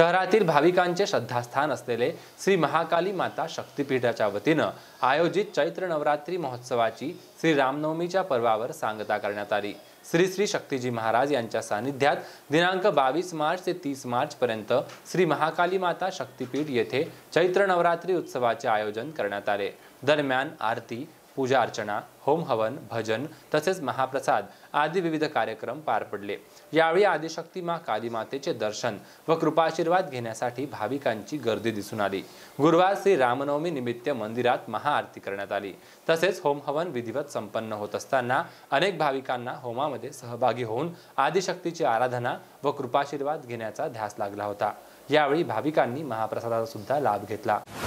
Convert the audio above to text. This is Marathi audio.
शहरातील भाविकांचे श्रद्धास्थान असलेले श्री महाकाली माता शक्तिपीठाच्या वतीनं आयोजित चैत्र नवरात्री महोत्सवाची श्री रामनवमीच्या पर्वावर सांगता करण्यात आली श्री श्री शक्तीजी महाराज यांच्या सानिध्यात दिनांक बावीस मार्च ते तीस मार्चपर्यंत श्री महाकाली माता शक्तीपीठ येथे चैत्र नवरात्री उत्सवाचे आयोजन करण्यात आले दरम्यान आरती पूजा अर्चना होम हवन भजन तसेच महाप्रसाद आदी विविध कार्यक्रम पार पडले यावेळी आदिशक्ती मा मातेचे दर्शन व कृपाशीर्वाद घेण्यासाठी भाविकांची गर्दी दिसून आली गुरुवार श्री रामनवमी निमित्त मंदिरात महाआरती करण्यात आली तसेच होम हवन विधिवत संपन्न होत असताना अनेक भाविकांना होमामध्ये सहभागी होऊन आदिशक्तीची आराधना व कृपाशीर्वाद घेण्याचा ध्यास लागला होता यावेळी भाविकांनी महाप्रसादाचा सुद्धा लाभ घेतला